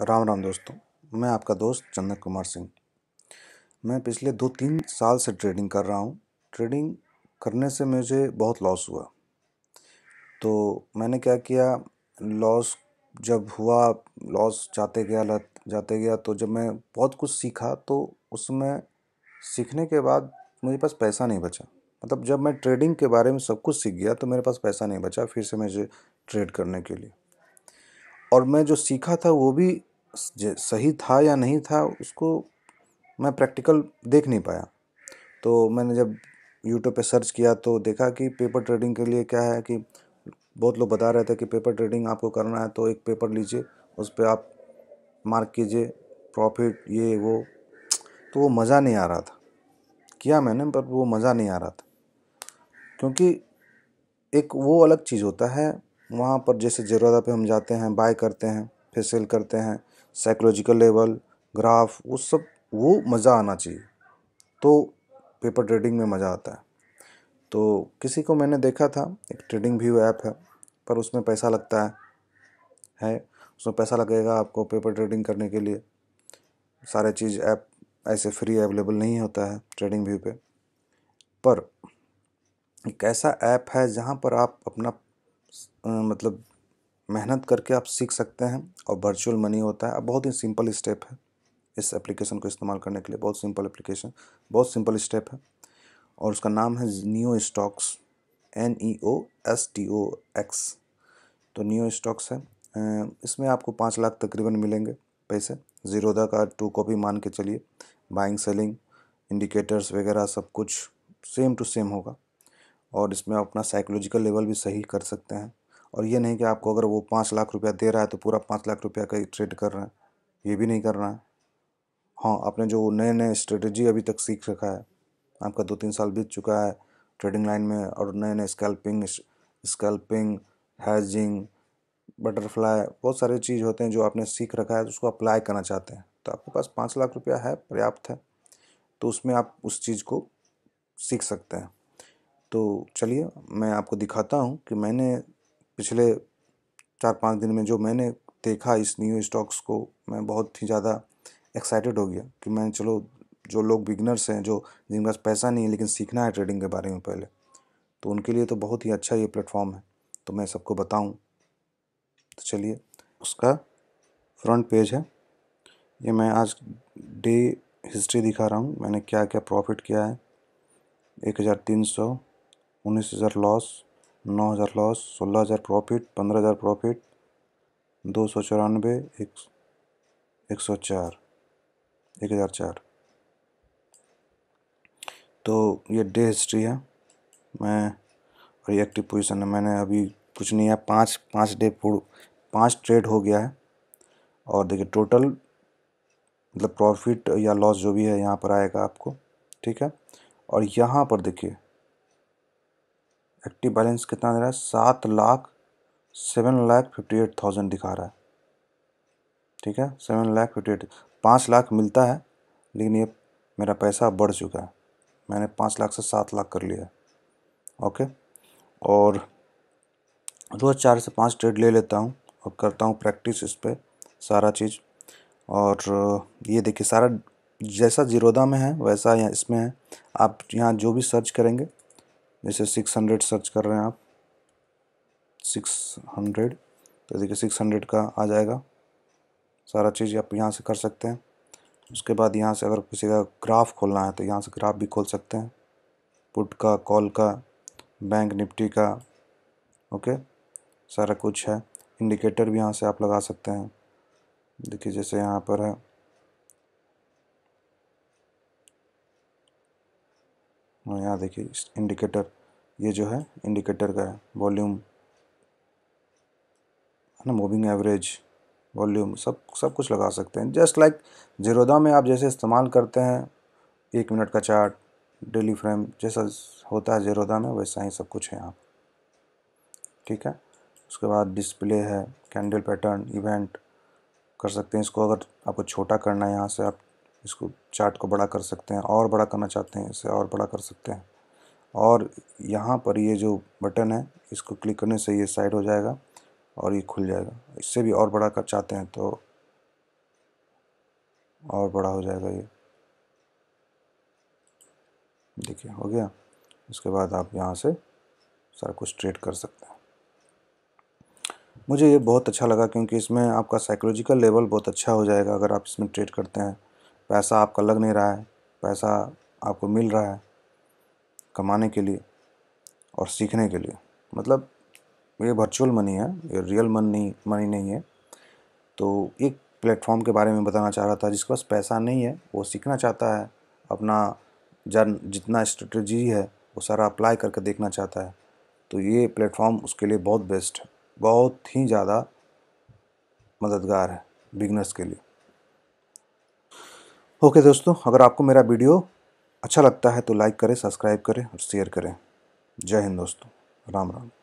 राम राम दोस्तों मैं आपका दोस्त चंदन कुमार सिंह मैं पिछले दो तीन साल से ट्रेडिंग कर रहा हूँ ट्रेडिंग करने से मुझे बहुत लॉस हुआ तो मैंने क्या किया लॉस जब हुआ लॉस जाते गया लत जाते गया तो जब मैं बहुत कुछ सीखा तो उसमें सीखने के बाद मेरे पास पैसा नहीं बचा मतलब जब मैं ट्रेडिंग के बारे में सब कुछ सीख गया तो मेरे पास पैसा नहीं बचा फिर से मुझे ट्रेड करने के लिए और मैं जो सीखा था वो भी सही था या नहीं था उसको मैं प्रैक्टिकल देख नहीं पाया तो मैंने जब यूट्यूब पे सर्च किया तो देखा कि पेपर ट्रेडिंग के लिए क्या है कि बहुत लोग बता रहे थे कि पेपर ट्रेडिंग आपको करना है तो एक पेपर लीजिए उस पर आप मार्क कीजिए प्रॉफिट ये वो तो वो मज़ा नहीं आ रहा था किया मैंने पर वो मज़ा नहीं आ रहा था क्योंकि एक वो अलग चीज़ होता है वहाँ पर जैसे ज़रूरत पे हम जाते हैं बाय करते हैं फिर सेल करते हैं साइकोलॉजिकल लेवल ग्राफ वो सब वो मज़ा आना चाहिए तो पेपर ट्रेडिंग में मज़ा आता है तो किसी को मैंने देखा था एक ट्रेडिंग व्यू ऐप है पर उसमें पैसा लगता है है उसमें पैसा लगेगा आपको पेपर ट्रेडिंग करने के लिए सारे चीज़ ऐप ऐसे फ्री अवेलेबल नहीं होता है ट्रेडिंग व्यू पे पर एक ऐसा ऐप है जहाँ पर आप अपना मतलब मेहनत करके आप सीख सकते हैं और वर्चुअल मनी होता है अब बहुत ही सिंपल स्टेप है इस एप्लीकेशन को इस्तेमाल करने के लिए बहुत सिंपल एप्लीकेशन बहुत सिंपल स्टेप है और उसका नाम है new stocks N E O S T O X तो न्यू स्टॉक्स है इसमें आपको पाँच लाख तकरीबन मिलेंगे पैसे जीरोदा का टू कॉपी मान के चलिए बाइंग सेलिंग इंडिकेटर्स वगैरह सब कुछ सेम टू सेम होगा और इसमें अपना साइकोलॉजिकल लेवल भी सही कर सकते हैं और ये नहीं कि आपको अगर वो पाँच लाख रुपया दे रहा है तो पूरा पाँच लाख रुपया का ट्रेड कर रहे हैं ये भी नहीं करना है हाँ आपने जो नए नए स्ट्रेटजी अभी तक सीख रखा है आपका दो तीन साल बीत चुका है ट्रेडिंग लाइन में और नए नए स्कैल्पिंग स्कैल्पिंग हैजिंग बटरफ्लाई बहुत सारे चीज़ होते हैं जो आपने सीख रखा है तो उसको अप्लाई करना चाहते हैं तो आपके पास पाँच लाख रुपया है पर्याप्त है तो उसमें आप उस चीज़ को सीख सकते हैं तो चलिए मैं आपको दिखाता हूँ कि मैंने पिछले चार पाँच दिन में जो मैंने देखा इस न्यू स्टॉक्स को मैं बहुत ही ज़्यादा एक्साइटेड हो गया कि मैं चलो जो लोग बिगनर्स हैं जो जिनके पास पैसा नहीं है लेकिन सीखना है ट्रेडिंग के बारे में पहले तो उनके लिए तो बहुत ही अच्छा ये प्लेटफॉर्म है तो मैं सबको बताऊं तो चलिए उसका फ्रंट पेज है ये मैं आज डे हिस्ट्री दिखा रहा हूँ मैंने क्या क्या प्रॉफिट किया है एक हज़ार तीन सौ उन्नीस हज़ार लॉस नौ हज़ार लॉस सोलह हज़ार प्रॉफिट पंद्रह हज़ार प्रॉफिट दो सौ चौरानवे एक एक सौ चार एक हज़ार चार तो ये डे हिस्ट्री है मैं और ये एक्टिव पोजीशन है मैंने अभी कुछ नहीं है पाँच पाँच डे पाँच ट्रेड हो गया है और देखिए टोटल मतलब प्रॉफिट या लॉस जो भी है यहाँ पर आएगा आपको ठीक है और यहाँ पर देखिए एक्टिव बैलेंस कितना दे रहा है सात lakh seven lakh fifty eight thousand दिखा रहा है ठीक है सेवन लाख फिफ्टी एट पाँच लाख मिलता है लेकिन ये मेरा पैसा बढ़ चुका है मैंने पाँच लाख से सात लाख कर लिया है ओके और रोज़ चार से पाँच ट्रेड ले लेता हूँ और करता हूँ प्रैक्टिस इस पर सारा चीज़ और ये देखिए सारा जैसा जीरोदा में है वैसा यहाँ इसमें है आप यहाँ जो भी सर्च करेंगे जैसे सिक्स हंड्रेड सर्च कर रहे हैं आप सिक्स हंड्रेड तो देखिए सिक्स हंड्रेड का आ जाएगा सारा चीज़ आप यहाँ से कर सकते हैं उसके बाद यहाँ से अगर किसी का ग्राफ खोलना है तो यहाँ से ग्राफ भी खोल सकते हैं पुट का कॉल का बैंक निफ्टी का ओके सारा कुछ है इंडिकेटर भी यहाँ से आप लगा सकते हैं देखिए जैसे यहाँ पर है और यहाँ देखिए इंडिकेटर ये जो है इंडिकेटर का है वॉल्यूम है ना मूविंग एवरेज वॉल्यूम सब सब कुछ लगा सकते हैं जस्ट लाइक जीरोदा में आप जैसे इस्तेमाल करते हैं एक मिनट का चार्ट डेली फ्रेम जैसा होता है जीरोदा में वैसा ही सब कुछ है यहाँ ठीक है उसके बाद डिस्प्ले है कैंडल पैटर्न इवेंट कर सकते हैं इसको अगर आपको छोटा करना है यहाँ से आप इसको चार्ट को बड़ा कर सकते हैं और बड़ा करना चाहते हैं इसे और बड़ा कर सकते हैं और यहाँ पर ये जो बटन है इसको क्लिक करने से ये साइड हो जाएगा और ये खुल जाएगा इससे भी और बड़ा कर चाहते हैं तो और बड़ा हो जाएगा ये देखिए हो गया उसके बाद आप यहाँ से सारा कुछ ट्रेड कर सकते हैं मुझे ये बहुत अच्छा लगा क्योंकि इसमें आपका साइकोलॉजिकल लेवल बहुत अच्छा हो जाएगा अगर आप इसमें ट्रेड करते हैं पैसा आपका लग नहीं रहा है पैसा आपको मिल रहा है कमाने के लिए और सीखने के लिए मतलब ये वर्चुअल मनी है ये रियल मन नहीं मनी नहीं है तो एक प्लेटफॉर्म के बारे में बताना चाह रहा था जिसके पास पैसा नहीं है वो सीखना चाहता है अपना जन जितना स्ट्रेटजी है वो सारा अप्लाई करके देखना चाहता है तो ये प्लेटफॉर्म उसके लिए बहुत बेस्ट है बहुत ही ज़्यादा मददगार है बिगनर्स के लिए ओके okay, दोस्तों अगर आपको मेरा वीडियो अच्छा लगता है तो लाइक करें सब्सक्राइब करें और शेयर करें जय हिंद दोस्तों राम राम